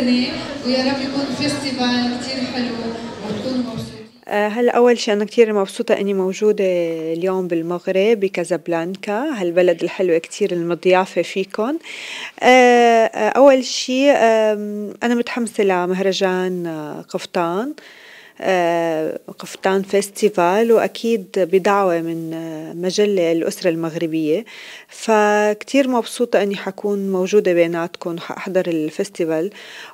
سنه ويا رب يكون فيستيفال كثير حلو وتكونوا مبسوطين آه، هلا اول شيء انا كثير مبسوطه اني موجوده اليوم بالمغرب بكازابلانكا هالبلد الحلوه كثير المضيافه فيكم آه، آه، اول شيء انا متحمسه لمهرجان قفطان آه، قفطان فيستيفال وأكيد بدعوة من آه، مجلة الأسرة المغربية فكتير مبسوطة أني حكون موجودة بيناتكم وحأحضر الفيستيفال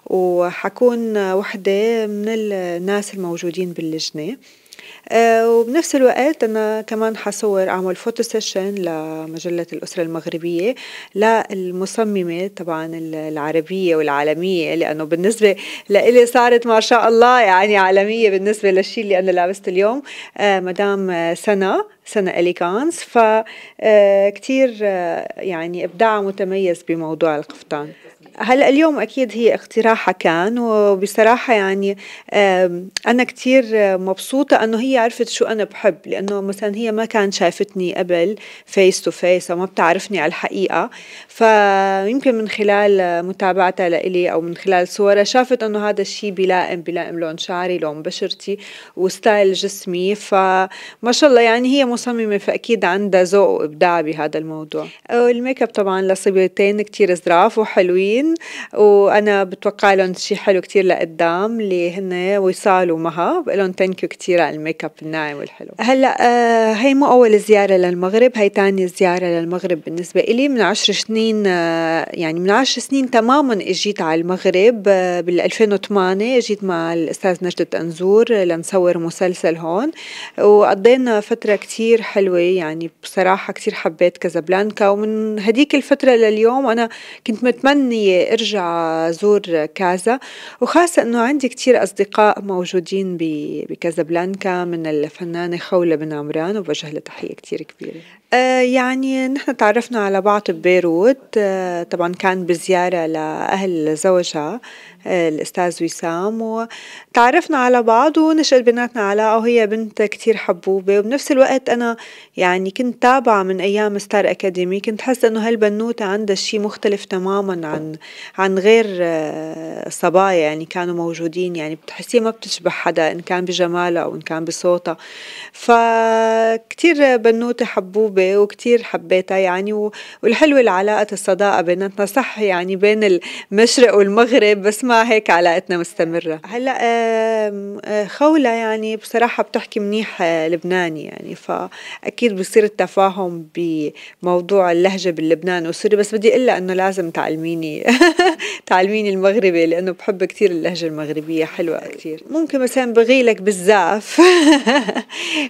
وحكون آه، وحدة من الناس الموجودين باللجنة آه، وبنفس الوقت أنا كمان حصور أعمل فوتو سيشن لمجلة الأسرة المغربية للمصممة طبعا العربية والعالمية لأنه بالنسبة لإلي صارت ما شاء الله يعني عالمية بالنسبة للشيء اللي أنا لابسته اليوم آه، مدام سنا سنة إليغانس فكتير آه، يعني إبداع متميز بموضوع القفطان هلا اليوم اكيد هي اقتراحها كان وبصراحه يعني انا كثير مبسوطه انه هي عرفت شو انا بحب لانه مثلا هي ما كانت شافتني قبل فيس تو فيس وما بتعرفني على الحقيقه فيمكن من خلال متابعتها لإلي او من خلال صورها شافت انه هذا الشيء بيلائم بيلائم لون شعري لون بشرتي وستايل جسمي فما شاء الله يعني هي مصممه فاكيد عندها ذوق وابداع بهذا الموضوع الميك اب طبعا لصبيتين كثير زراف وحلوين مهمين وانا بتوقع لهم شيء حلو كتير لقدام اللي هن وصال ومها بقول لهم ثانكيو كثير على الميك اب الناعم والحلو هلا آه هي مو اول زياره للمغرب هي ثاني زياره للمغرب بالنسبه إلي من 10 سنين آه يعني من 10 سنين تماما اجيت على المغرب آه بال 2008 اجيت مع الاستاذ نجدة انزور لنصور مسلسل هون وقضينا فتره كثير حلوه يعني بصراحه كثير حبيت كازابلانكا ومن هديك الفتره لليوم انا كنت متمنيه ارجع زور كازا وخاصه انه عندي كتير اصدقاء موجودين بكازابلانكا من الفنانه خوله بن عمران وبوجه لها تحيه كتير كبيره آه، يعني نحن تعرفنا على بعض ببيروت آه، طبعا كان بزيارة لأهل زوجها آه، الأستاذ وسام وتعرفنا على بعض ونشأت بيناتنا علاقة وهي بنت كتير حبوبة وبنفس الوقت أنا يعني كنت تابعة من أيام ستار أكاديمي كنت حاسة إنه هالبنوتة عندها شيء مختلف تماما عن عن غير صبايا يعني كانوا موجودين يعني بتحسيه ما بتشبه حدا إن كان بجمالها أو إن كان بصوتها فكتير بنوتة حبوبة محبوبة وكتير حبيتها يعني والحلوة العلاقة الصداقة بيناتنا صح يعني بين المشرق والمغرب بس ما هيك علاقتنا مستمرة هلا آه، خولة يعني بصراحة بتحكي منيح آه، لبناني يعني فأكيد بصير التفاهم بموضوع اللهجة باللبنان والسوري بس بدي أقول إنه لازم تعلميني تعلميني المغربي لأنه بحب كتير اللهجة المغربية حلوة كتير ممكن مثلا بغيلك بالزاف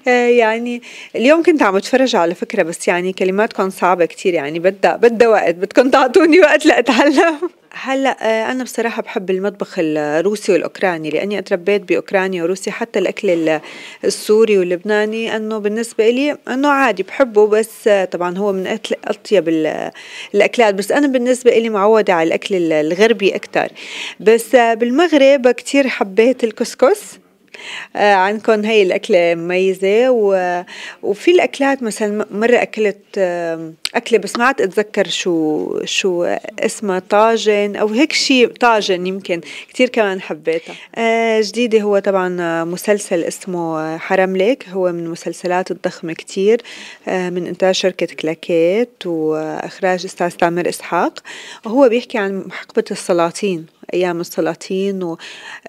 آه، يعني اليوم كنت عم اتفرج على فكرة فكره بس يعني كلماتكم صعبه كثير يعني بدها بدها وقت بدكم تعطوني وقت لاتعلم هلا آه، انا بصراحه بحب المطبخ الروسي والاوكراني لاني اتربيت باوكرانيا وروسيا حتى الاكل السوري واللبناني انه بالنسبه لي انه عادي بحبه بس آه، طبعا هو من اطيب الاكلات بس انا بالنسبه لي معوده على الاكل الغربي اكثر بس آه، بالمغرب كثير حبيت الكسكس آه، عندكم هاي الأكلة مميزة وفي الأكلات مثلا مرة أكلت اكله بس ما عاد اتذكر شو شو اسمها طاجن او هيك شيء طاجن يمكن كثير كمان حبيتها آه جديده هو طبعا مسلسل اسمه حرم ليك هو من المسلسلات الضخمه كثير آه من انتاج شركه كلاكيت واخراج استاذ تامر اسحاق وهو بيحكي عن حقبه السلاطين ايام السلاطين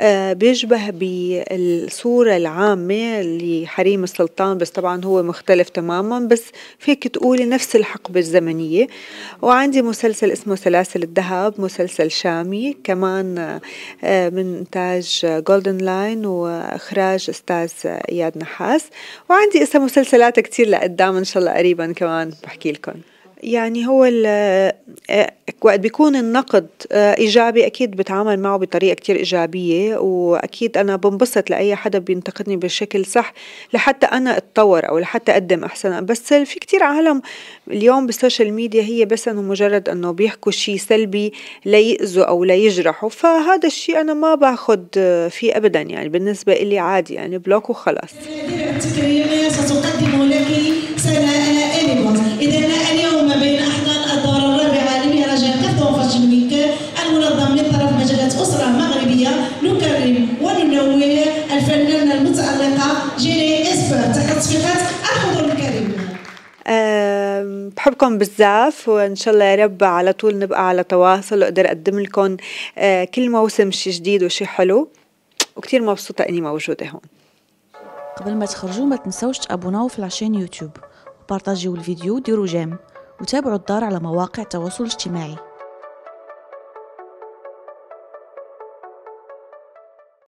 وبيشبه آه، بالصوره العامه لحريم السلطان بس طبعا هو مختلف تماما بس فيك تقولي نفس الحقبه الحقبة الزمنية وعندي مسلسل اسمه سلاسل الذهب مسلسل شامي كمان آه، من إنتاج جولدن لاين وإخراج أستاذ إياد نحاس وعندي اسم مسلسلات كتير لقدام إن شاء الله قريبا كمان بحكي لكم يعني هو آه، وقت بيكون النقد آه، ايجابي اكيد بتعامل معه بطريقه كتير ايجابيه واكيد انا بنبسط لاي حدا بينتقدني بشكل صح لحتى انا اتطور او لحتى اقدم احسن بس في كتير عالم اليوم بالسوشيال ميديا هي بس انه مجرد انه بيحكوا شيء سلبي ليأذوا او ليجرحوا فهذا الشيء انا ما باخذ آه، فيه ابدا يعني بالنسبه لي عادي يعني بلوك وخلاص بحبكم بزاف وان شاء الله يا رب على طول نبقى على تواصل واقدر اقدم لكم أه، كل موسم شي جديد وشي حلو وكتير مبسوطه اني موجوده هون قبل ما تخرجوا ما تنسوش تابوناو في لاشين يوتيوب وبارطاجيو الفيديو وديروا جيم وتابعوا الدار على مواقع التواصل الاجتماعي